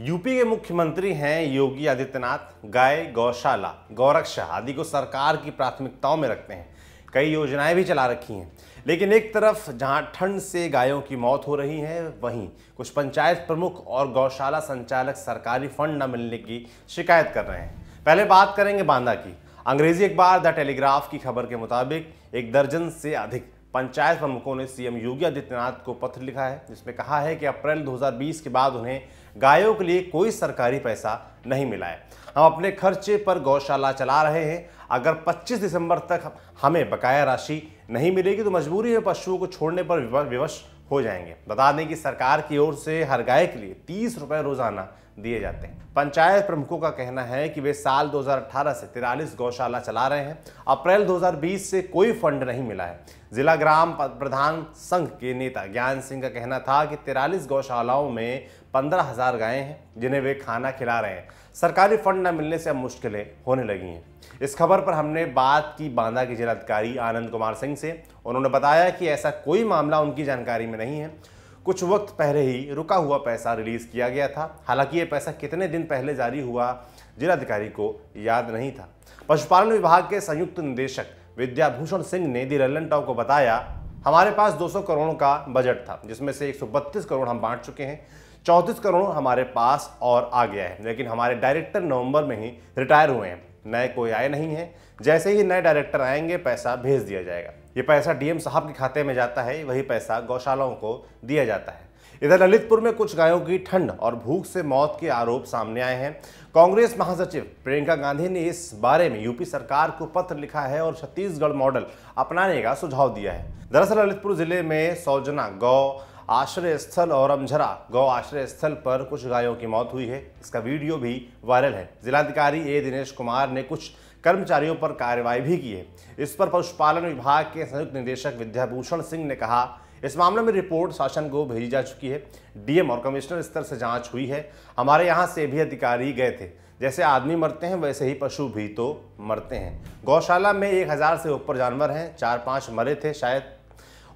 UP के मुख्यमंत्री हैं योगी आदित्यनाथ गाय गौशाला गौरक्षा आदि को सरकार की प्राथमिकताओं में रखते हैं कई योजनाएं भी चला रखी हैं लेकिन एक तरफ जहां ठंड से गायों की मौत हो रही है वहीं कुछ पंचायत प्रमुख और गौशाला संचालक सरकारी फंड न मिलने की शिकायत कर रहे हैं पहले बात करेंगे बांदा की अंग्रेजी अखबार द टेलीग्राफ की खबर के मुताबिक एक दर्जन से अधिक पंचायत प्रमुखों ने सीएम योगी आदित्यनाथ को पत्र लिखा है जिसमें कहा है कि अप्रैल 2020 के बाद उन्हें गायों के लिए कोई सरकारी पैसा नहीं मिला है हम अपने खर्चे पर गौशाला चला रहे हैं अगर 25 दिसंबर तक हमें बकाया राशि नहीं मिलेगी तो मजबूरी में पशुओं को छोड़ने पर विवश हो जाएंगे बता दें कि सरकार की ओर से हर गाय के लिए तीस रुपये रोज़ाना दिए जाते हैं पंचायत प्रमुखों का कहना है कि वे साल 2018 से तिरालीस गौशाला चला रहे हैं अप्रैल 2020 से कोई फंड नहीं मिला है जिला ग्राम प्रधान संघ के नेता ज्ञान सिंह का कहना था कि तिरालीस गौशालाओं में पंद्रह हजार गायें हैं जिन्हें वे खाना खिला रहे हैं सरकारी फंड न मिलने से अब मुश्किलें होने लगी हैं इस खबर पर हमने बात की बांदा के जिलाधिकारी आनंद कुमार सिंह से उन्होंने बताया कि ऐसा कोई मामला उनकी जानकारी में नहीं है कुछ वक्त पहले ही रुका हुआ पैसा रिलीज़ किया गया था हालांकि ये पैसा कितने दिन पहले जारी हुआ जिलाधिकारी को याद नहीं था पशुपालन विभाग के संयुक्त निदेशक विद्याभूषण सिंह ने दी लल्लन टाउ को बताया हमारे पास 200 करोड़ का बजट था जिसमें से एक करोड़ हम बांट चुके हैं चौंतीस करोड़ हमारे पास और आ गया है लेकिन हमारे डायरेक्टर नवंबर में ही रिटायर हुए हैं नए कोई आए नहीं हैं जैसे ही नए डायरेक्टर आएंगे पैसा भेज दिया जाएगा ये पैसा डीएम साहब के खाते में जाता है वही पैसा गौशालाओं को दिया जाता है इधर ललितपुर में कुछ गायों की ठंड और भूख से मौत के आरोप सामने आए हैं कांग्रेस महासचिव प्रियंका गांधी ने इस बारे में यूपी सरकार को पत्र लिखा है और छत्तीसगढ़ मॉडल अपनाने का सुझाव दिया है दरअसल ललितपुर जिले में सौजना गौ आश्रय स्थल और अमझरा गौ आश्रय स्थल पर कुछ गायों की मौत हुई है इसका वीडियो भी वायरल है जिलाधिकारी ए दिनेश कुमार ने कुछ कर्मचारियों पर कार्रवाई भी की है इस पर पशुपालन विभाग के संयुक्त निदेशक विद्याभूषण सिंह ने कहा इस मामले में रिपोर्ट शासन को भेजी जा चुकी है डीएम और कमिश्नर स्तर से जांच हुई है हमारे यहाँ से भी अधिकारी गए थे जैसे आदमी मरते हैं वैसे ही पशु भी तो मरते हैं गौशाला में एक हज़ार से ऊपर जानवर हैं चार पाँच मरे थे शायद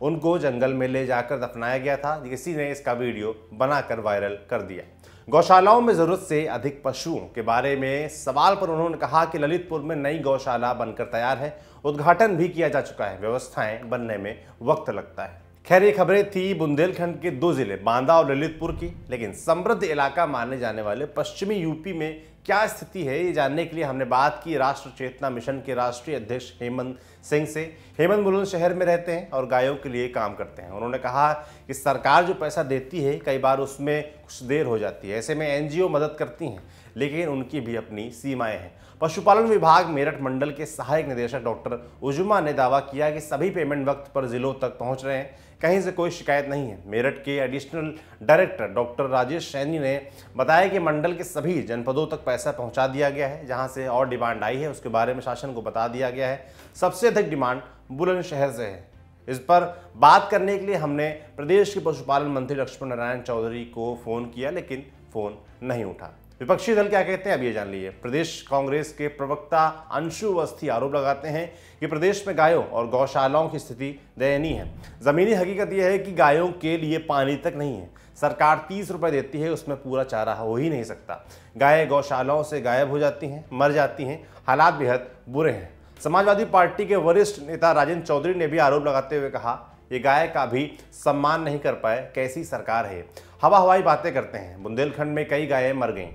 उनको जंगल में ले जाकर दफनाया गया था किसी ने इसका वीडियो बनाकर वायरल कर दिया गौशालाओं में ज़रूरत से अधिक पशुओं के बारे में सवाल पर उन्होंने कहा कि ललितपुर में नई गौशाला बनकर तैयार है उद्घाटन भी किया जा चुका है व्यवस्थाएं बनने में वक्त लगता है खैर ये खबरें थी बुंदेलखंड के दो जिले बांदा और ललितपुर की लेकिन समृद्ध इलाका माने जाने वाले पश्चिमी यूपी में क्या स्थिति है ये जानने के लिए हमने बात की राष्ट्र चेतना मिशन के राष्ट्रीय अध्यक्ष हेमंत सिंह से हेमंत बुलंद शहर में रहते हैं और गायों के लिए काम करते हैं उन्होंने कहा कि सरकार जो पैसा देती है कई बार उसमें कुछ देर हो जाती है ऐसे में एनजीओ मदद करती हैं लेकिन उनकी भी अपनी सीमाएं हैं पशुपालन विभाग मेरठ मंडल के सहायक निदेशक डॉक्टर उजुमा ने दावा किया कि सभी पेमेंट वक्त पर जिलों तक पहुंच रहे हैं कहीं से कोई शिकायत नहीं है मेरठ के additional director doctor Rajesh Saini ने बताया कि मंडल के सभी जनपदों तक पैसा पैसा पहुंचा दिया गया है जहां से और डिमांड आई है उसके बारे में शासन को बता दिया गया है सबसे अधिक डिमांड बुलंदशहर से है इस पर बात करने के लिए हमने प्रदेश के पशुपालन मंत्री लक्ष्मण नारायण चौधरी को फ़ोन किया लेकिन फ़ोन नहीं उठा विपक्षी दल क्या कहते हैं अब ये जान लीजिए प्रदेश कांग्रेस के प्रवक्ता अंशु अवस्थी आरोप लगाते हैं कि प्रदेश में गायों और गौशालाओं की स्थिति दयनीय है ज़मीनी हकीकत यह है कि गायों के लिए पानी तक नहीं है सरकार तीस रुपये देती है उसमें पूरा चारा हो ही नहीं सकता गाय गौशालाओं से गायब हो जाती हैं मर जाती हैं हालात बेहद बुरे हैं समाजवादी पार्टी के वरिष्ठ नेता राजेंद्र चौधरी ने भी आरोप लगाते हुए कहा ये गाय का भी सम्मान नहीं कर पाए कैसी सरकार है हवा हवाई बातें करते हैं बुंदेलखंड में कई गायें मर गईं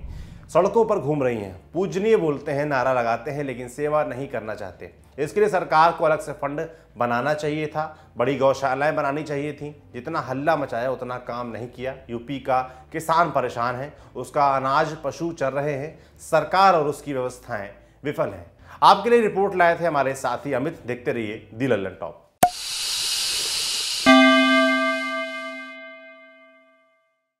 सड़कों पर घूम रही हैं पूजनीय बोलते हैं नारा लगाते हैं लेकिन सेवा नहीं करना चाहते इसके लिए सरकार को अलग से फंड बनाना चाहिए था बड़ी गौशालाएं बनानी चाहिए थी जितना हल्ला मचाया उतना काम नहीं किया यूपी का किसान परेशान है उसका अनाज पशु चल रहे हैं सरकार और उसकी व्यवस्थाएं विफल हैं आपके लिए रिपोर्ट लाए थे हमारे साथी अमित देखते रहिए दिल टॉप